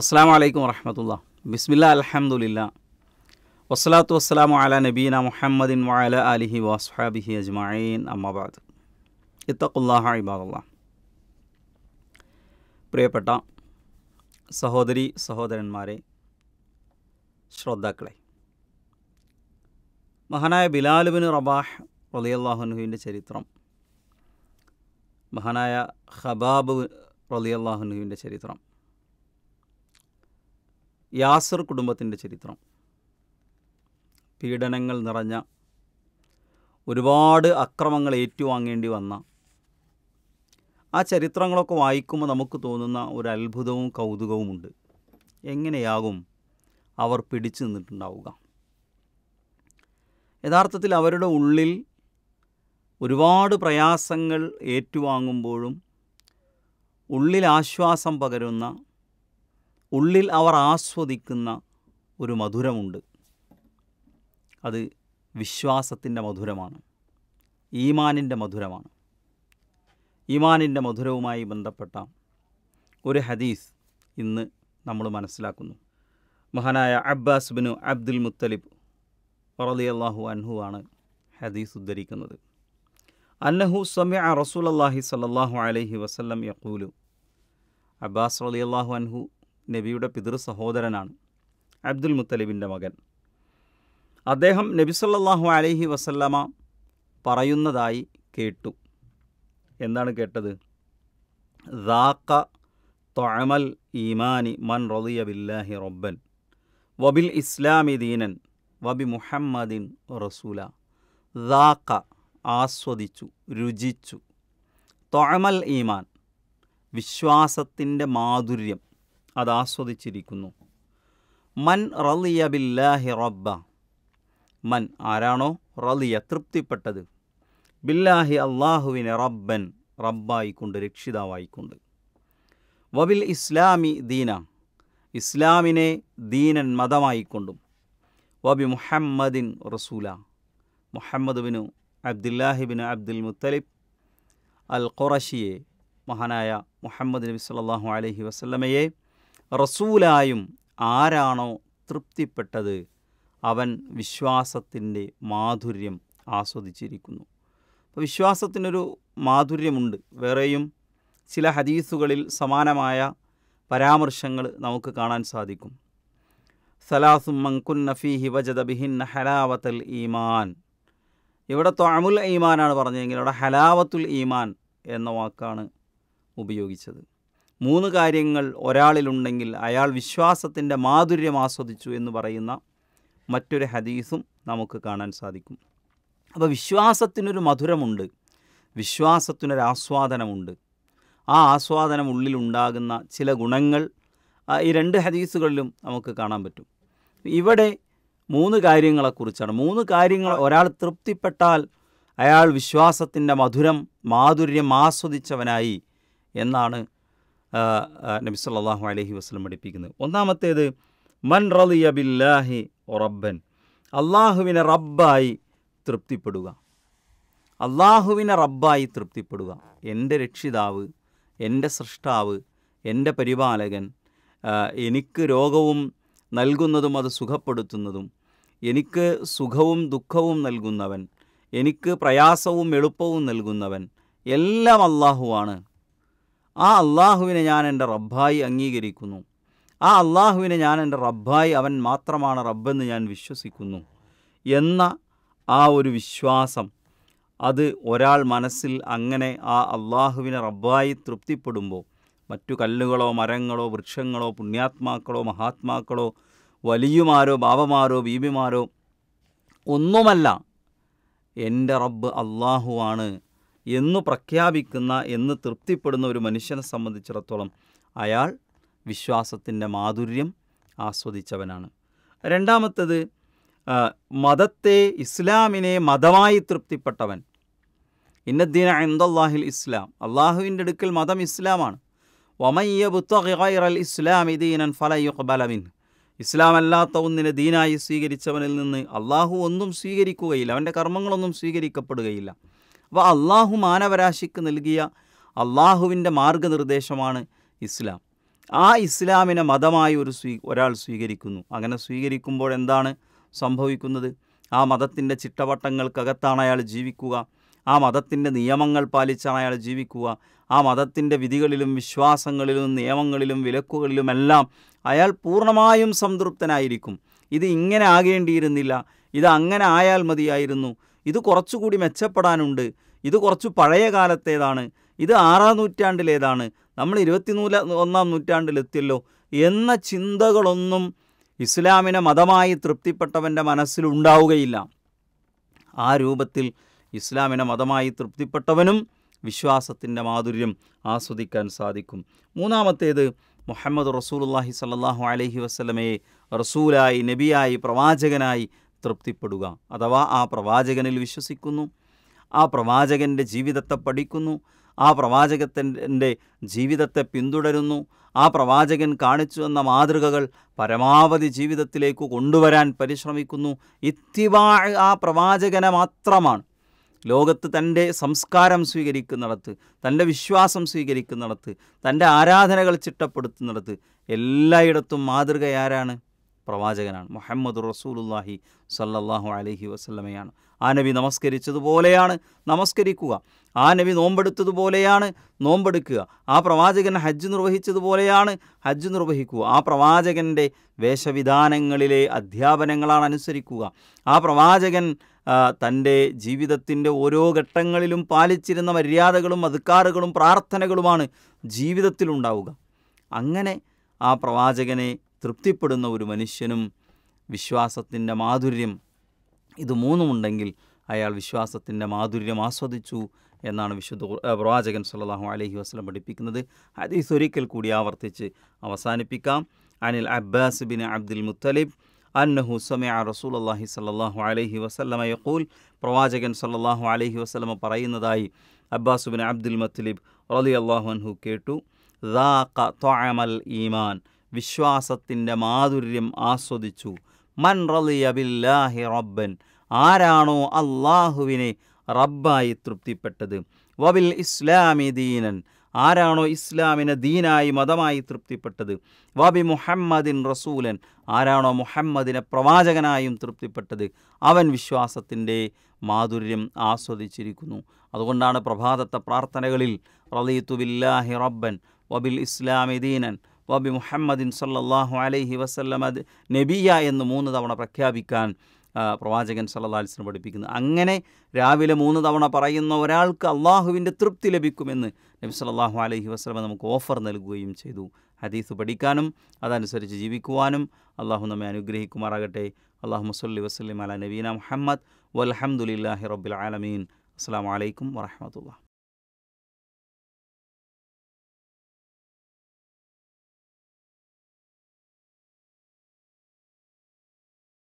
അസ്സാം വലൈക്കും വർഹമത്തുള്ള ബിസ്മില്ല അലഹമുല്ല വസ്സലാത്തു വസ്സലാമു അല നബീന മുഹമ്മദിൻ വഅല അലിഹി വസ്ഹാബിഹി അജ്മഈൻ അമ്മാബാദ് ഇത്തഖുല്ലാഹ ഇബാദുള്ള പ്രിയപ്പെട്ട സഹോദരി സഹോദരന്മാരെ ശ്രോതാക്കളെ മഹാനായ ബിലാലുബിൻ റബാഹ് റലിയല്ലാഹുനുഹുവിൻ്റെ ചരിത്രം മഹാനായ ഖബാബ് റലിയല്ലാഹുനുഹുവിൻ്റെ ചരിത്രം യാസർ കുടുംബത്തിൻ്റെ ചരിത്രം പീഡനങ്ങൾ നിറഞ്ഞ ഒരുപാട് അക്രമങ്ങൾ ഏറ്റുവാങ്ങേണ്ടി വന്ന ആ ചരിത്രങ്ങളൊക്കെ വായിക്കുമ്പോൾ നമുക്ക് തോന്നുന്ന ഒരു അത്ഭുതവും കൗതുകവുമുണ്ട് എങ്ങനെയാകും അവർ പിടിച്ചു നിന്നിട്ടുണ്ടാവുക യഥാർത്ഥത്തിൽ അവരുടെ ഉള്ളിൽ ഒരുപാട് പ്രയാസങ്ങൾ ഏറ്റുവാങ്ങുമ്പോഴും ഉള്ളിൽ ആശ്വാസം പകരുന്ന ഉള്ളിൽ അവർ ആസ്വദിക്കുന്ന ഒരു മധുരമുണ്ട് അത് വിശ്വാസത്തിൻ്റെ മധുരമാണ് ഈമാനിൻ്റെ മധുരമാണ് ഈമാനിൻ്റെ മധുരവുമായി ബന്ധപ്പെട്ട ഒരു ഹദീസ് ഇന്ന് നമ്മൾ മനസ്സിലാക്കുന്നു മഹാനായ അബ്ബാസ് ബിനു അബ്ദുൽ മുത്തലിബ് വറലി അള്ളാഹു അൻഹു ആണ് ഹദീസ് ഉദ്ധരിക്കുന്നത് അന്നഹു സമയ റസൂൽ അള്ളാഹി സല്ലാഹു അലൈഹി വസ്ലം യക്കൂലു അബ്ബാസ് റലി അള്ളാഹു അൻഹു നബിയുടെ പിതൃ സഹോദരനാണ് അബ്ദുൽ മുത്തലിബിൻ്റെ മകൻ അദ്ദേഹം നബി സല്ലാഹു അലൈഹി വസല്ലമ പറയുന്നതായി കേട്ടു എന്താണ് കേട്ടത് ദാക്ക തൊഴമൽ ഈമാനി മൻ റൊലിയ ബില്ലാഹി റബ്ബൻ വബിൽ ഇസ്ലാമി ദീനൻ വബി മുഹമ്മദിൻ റസൂല ദാക്ക ആസ്വദിച്ചു രുചിച്ചു തൊഴമൽ ഈമാൻ വിശ്വാസത്തിൻ്റെ മാധുര്യം അത് ആസ്വദിച്ചിരിക്കുന്നു മൻ റലിയ ബില്ലാഹി റബ്ബ മൻ ആരാണോ റലിയ തൃപ്തിപ്പെട്ടത് ബില്ലാഹി അള്ളാഹുവിനെ റബ്ബൻ റബ്ബായിക്കൊണ്ട് രക്ഷിതാവായിക്കൊണ്ട് വബിൽ ഇസ്ലാമി ദീന ഇസ്ലാമിനെ ദീനൻ മതമായിക്കൊണ്ടും വബി മുഹമ്മദിൻ റസൂല മുഹമ്മദ് ബിനു ബിൻ അബ്ദുൽ മുത്തലിബ് അൽ ഖുറഷിയെ മഹാനായ മുഹമ്മദ് നബി സല്ലാഹു അലഹി വസ്ലമയെ റസൂലായും ആരാണോ തൃപ്തിപ്പെട്ടത് അവൻ വിശ്വാസത്തിൻ്റെ മാധുര്യം ആസ്വദിച്ചിരിക്കുന്നു അപ്പോൾ വിശ്വാസത്തിനൊരു മാധുര്യമുണ്ട് വേറെയും ചില ഹദീസുകളിൽ സമാനമായ പരാമർശങ്ങൾ നമുക്ക് കാണാൻ സാധിക്കും സലാസും മങ്കുൻ നഫീഹി വജദ ബിഹിൻ ഹലാവത്തൽ ഈമാൻ ഇവിടെ തൊഴമുൽ ഈമാനാണ് പറഞ്ഞതെങ്കിൽ ഇവിടെ ഹലാവത്തുൽ ഈമാൻ എന്ന വാക്കാണ് ഉപയോഗിച്ചത് മൂന്ന് കാര്യങ്ങൾ ഒരാളിലുണ്ടെങ്കിൽ അയാൾ വിശ്വാസത്തിൻ്റെ മാധുര്യം ആസ്വദിച്ചു എന്ന് പറയുന്ന മറ്റൊരു ഹദീസും നമുക്ക് കാണാൻ സാധിക്കും അപ്പോൾ വിശ്വാസത്തിനൊരു മധുരമുണ്ട് വിശ്വാസത്തിനൊരു ആസ്വാദനമുണ്ട് ആ ആസ്വാദനം ഉള്ളിലുണ്ടാകുന്ന ചില ഗുണങ്ങൾ ഈ രണ്ട് ഹദീസുകളിലും നമുക്ക് കാണാൻ പറ്റും ഇവിടെ മൂന്ന് കാര്യങ്ങളെക്കുറിച്ചാണ് മൂന്ന് കാര്യങ്ങൾ ഒരാൾ തൃപ്തിപ്പെട്ടാൽ അയാൾ വിശ്വാസത്തിൻ്റെ മധുരം മാധുര്യം ആസ്വദിച്ചവനായി എന്നാണ് നബി സല്ലാഹു അലഹി വസ്ലം പഠിപ്പിക്കുന്നത് ഒന്നാമത്തേത് മൻ റലിയ ബില്ലാഹി റബ്ബൻ അള്ളാഹുവിനെ റബ്ബായി തൃപ്തിപ്പെടുക അള്ളാഹുവിനെ റബ്ബായി തൃപ്തിപ്പെടുക എൻ്റെ രക്ഷിതാവ് എൻ്റെ സൃഷ്ടാവ് എൻ്റെ പരിപാലകൻ എനിക്ക് രോഗവും നൽകുന്നതും അത് സുഖപ്പെടുത്തുന്നതും എനിക്ക് സുഖവും ദുഃഖവും നൽകുന്നവൻ എനിക്ക് പ്രയാസവും എളുപ്പവും നൽകുന്നവൻ എല്ലാം അള്ളാഹുവാണ് ആ അള്ളാഹുവിനെ ഞാൻ എൻ്റെ റബ്ബായി അംഗീകരിക്കുന്നു ആ അള്ളാഹുവിനെ ഞാൻ എൻ്റെ റബ്ബായി അവൻ മാത്രമാണ് റബ്ബെന്ന് ഞാൻ വിശ്വസിക്കുന്നു എന്ന ആ ഒരു വിശ്വാസം അത് ഒരാൾ മനസ്സിൽ അങ്ങനെ ആ അള്ളാഹുവിനെ റബ്ബായി തൃപ്തിപ്പെടുമ്പോൾ മറ്റു കല്ലുകളോ മരങ്ങളോ വൃക്ഷങ്ങളോ പുണ്യാത്മാക്കളോ മഹാത്മാക്കളോ വലിയുമാരോ ബാബമാരോ ബീബിമാരോ ഒന്നുമല്ല എൻ്റെ റബ്ബ് അള്ളാഹുവാണ് എന്നു പ്രഖ്യാപിക്കുന്ന എന്ന് തൃപ്തിപ്പെടുന്ന ഒരു മനുഷ്യനെ സംബന്ധിച്ചിടത്തോളം അയാൾ വിശ്വാസത്തിൻ്റെ മാധുര്യം ആസ്വദിച്ചവനാണ് രണ്ടാമത്തത് മതത്തെ ഇസ്ലാമിനെ മതമായി തൃപ്തിപ്പെട്ടവൻ ഇന്നദ്ദീന അഹമ്മദാഹിൽ ഇസ്ലാം അള്ളാഹുവിൻ്റെ അടുക്കൽ മതം ഇസ്ലാമാണ് ഇസ്ലാം ഇസ്ലാമി ദീനൻ ഫലയുബലമിൻ ഇസ്ലാം അല്ലാത്ത ഒന്നിനെ ദീനായി സ്വീകരിച്ചവനിൽ നിന്ന് അള്ളാഹു ഒന്നും സ്വീകരിക്കുകയില്ല അവൻ്റെ കർമ്മങ്ങളൊന്നും സ്വീകരിക്കപ്പെടുകയില്ല വ അള്ളാഹു മാനവരാശിക്ക് നൽകിയ അള്ളാഹുവിൻ്റെ മാർഗനിർദ്ദേശമാണ് ഇസ്ലാം ആ ഇസ്ലാമിനെ മതമായി ഒരു സ്വീ ഒരാൾ സ്വീകരിക്കുന്നു അങ്ങനെ സ്വീകരിക്കുമ്പോൾ എന്താണ് സംഭവിക്കുന്നത് ആ മതത്തിൻ്റെ ചിട്ടവട്ടങ്ങൾക്കകത്താണ് അയാൾ ജീവിക്കുക ആ മതത്തിൻ്റെ നിയമങ്ങൾ പാലിച്ചാണ് അയാൾ ജീവിക്കുക ആ മതത്തിൻ്റെ വിധികളിലും വിശ്വാസങ്ങളിലും നിയമങ്ങളിലും വിലക്കുകളിലുമെല്ലാം അയാൾ പൂർണ്ണമായും സംതൃപ്തനായിരിക്കും ഇത് ഇങ്ങനെ ആകേണ്ടിയിരുന്നില്ല ഇത് അങ്ങനെ ആയാൽ മതിയായിരുന്നു ഇത് കുറച്ചുകൂടി മെച്ചപ്പെടാനുണ്ട് ഇത് കുറച്ച് പഴയ കാലത്തേതാണ് ഇത് ആറാം നൂറ്റാണ്ടിലേതാണ് നമ്മൾ ഇരുപത്തിമൂല ഒന്നാം നൂറ്റാണ്ടിലെത്തില്ലോ എന്ന ചിന്തകളൊന്നും ഇസ്ലാമിനെ മതമായി തൃപ്തിപ്പെട്ടവൻ്റെ മനസ്സിലുണ്ടാവുകയില്ല ആ രൂപത്തിൽ ഇസ്ലാമിനെ മതമായി തൃപ്തിപ്പെട്ടവനും വിശ്വാസത്തിൻ്റെ മാധുര്യം ആസ്വദിക്കാൻ സാധിക്കും മൂന്നാമത്തേത് മുഹമ്മദ് അള്ളാഹി സല്ലാഹു അലഹി വസ്ലമയെ റസൂലായി നബിയായി പ്രവാചകനായി തൃപ്തിപ്പെടുക അഥവാ ആ പ്രവാചകനിൽ വിശ്വസിക്കുന്നു ആ പ്രവാചകൻ്റെ ജീവിതത്തെ പഠിക്കുന്നു ആ പ്രവാചകത്തിൻ്റെ ജീവിതത്തെ പിന്തുടരുന്നു ആ പ്രവാചകൻ കാണിച്ചു വന്ന മാതൃകകൾ പരമാവധി ജീവിതത്തിലേക്ക് കൊണ്ടുവരാൻ പരിശ്രമിക്കുന്നു ഇത്തിവാ ആ പ്രവാചകനെ മാത്രമാണ് ലോകത്ത് തൻ്റെ സംസ്കാരം സ്വീകരിക്കുന്നിടത്ത് തൻ്റെ വിശ്വാസം സ്വീകരിക്കുന്നിടത്ത് തൻ്റെ ആരാധനകൾ ചിട്ടപ്പെടുത്തുന്നിടത്ത് എല്ലായിടത്തും മാതൃക ആരാണ് പ്രവാചകനാണ് മുഹമ്മദ് റസൂലുല്ലാഹി സല്ലാഹു അലഹി വസ്ലമയാണ് ആ നബി നമസ്കരിച്ചതുപോലെയാണ് നമസ്കരിക്കുക ആ നബി നോമ്പെടുത്തതുപോലെയാണ് നോമ്പെടുക്കുക ആ പ്രവാചകൻ ഹജ്ജ് നിർവഹിച്ചതുപോലെയാണ് ഹജ്ജ് നിർവഹിക്കുക ആ പ്രവാചകൻ്റെ വേഷവിധാനങ്ങളിലെ അധ്യാപനങ്ങളാണ് അനുസരിക്കുക ആ പ്രവാചകൻ തൻ്റെ ജീവിതത്തിൻ്റെ ഓരോ ഘട്ടങ്ങളിലും പാലിച്ചിരുന്ന മര്യാദകളും അധികാറുകളും പ്രാർത്ഥനകളുമാണ് ജീവിതത്തിലുണ്ടാവുക അങ്ങനെ ആ പ്രവാചകനെ തൃപ്തിപ്പെടുന്ന ഒരു മനുഷ്യനും വിശ്വാസത്തിൻ്റെ മാധുര്യം ഇത് മൂന്നുമുണ്ടെങ്കിൽ അയാൾ വിശ്വാസത്തിൻ്റെ മാധുര്യം ആസ്വദിച്ചു എന്നാണ് വിശുദ്ധ പ്രവാചകൻ സല്ലാഹു അലഹി വസ്ലം പഠിപ്പിക്കുന്നത് ഹദീസ് ഒരിക്കൽ കൂടി ആവർത്തിച്ച് അവസാനിപ്പിക്കാം അനിൽ അബ്ബാസ് ബിൻ അബ്ദുൽ മുത്തലിബ് അന്നഹു സമയ റസൂൽ അള്ളാഹി സല്ലാഹു അലഹി വസ്ലമ യക്കൂൽ പ്രവാചകൻ സല്ലാഹു അലഹി വസ്ലമ പറയുന്നതായി അബ്ബാസ് ബിൻ അബ്ദുൽ മുത്തലിബ് റലി അള്ളാഹു അൻഹു കേട്ടു ഈമാൻ വിശ്വാസത്തിൻ്റെ മാധുര്യം ആസ്വദിച്ചു മൻ റലിയ ബില്ലാഹി റബ്ബൻ ആരാണോ അള്ളാഹുവിനെ റബ്ബായി തൃപ്തിപ്പെട്ടത് വബിൽ ഇസ്ലാമി ദീനൻ ആരാണോ ഇസ്ലാമിനെ ദീനായി മതമായി തൃപ്തിപ്പെട്ടത് വബി മുഹമ്മദിൻ റസൂലൻ ആരാണോ മുഹമ്മദിനെ പ്രവാചകനായും തൃപ്തിപ്പെട്ടത് അവൻ വിശ്വാസത്തിൻ്റെ മാധുര്യം ആസ്വദിച്ചിരിക്കുന്നു അതുകൊണ്ടാണ് പ്രഭാതത്തെ പ്രാർത്ഥനകളിൽ റലീത്തു ബില്ലാഹി റബ്ബൻ വബിൽ ഇസ്ലാമി ദീനൻ വബി മുഹമ്മദിൻ സല്ലാഹു അലൈഹി വസല്ലം നബിയ എന്ന് മൂന്ന് തവണ പ്രഖ്യാപിക്കാൻ പ്രവാചകൻ സല്ലാ അലിസ്ലം പഠിപ്പിക്കുന്നു അങ്ങനെ രാവിലെ മൂന്ന് തവണ പറയുന്ന ഒരാൾക്ക് അള്ളാഹുവിൻ്റെ തൃപ്തി ലഭിക്കുമെന്ന് നബി സല്ലാഹു അലൈഹി വസ്ലമ നമുക്ക് ഓഫർ നൽകുകയും ചെയ്തു ഹദീസ് പഠിക്കാനും അതനുസരിച്ച് ജീവിക്കുവാനും അള്ളാഹു നമ്മെ അനുഗ്രഹിക്കുമാറാകട്ടെ അള്ളാഹു മുസല്ലി വസ്ലിം അല നബീന മുഹമ്മദ് വലഹമുല്ലാഹി റബ്ബുൽ ആലമീൻ അസ്സാം വലൈക്കും വാഹമത്തുള്ള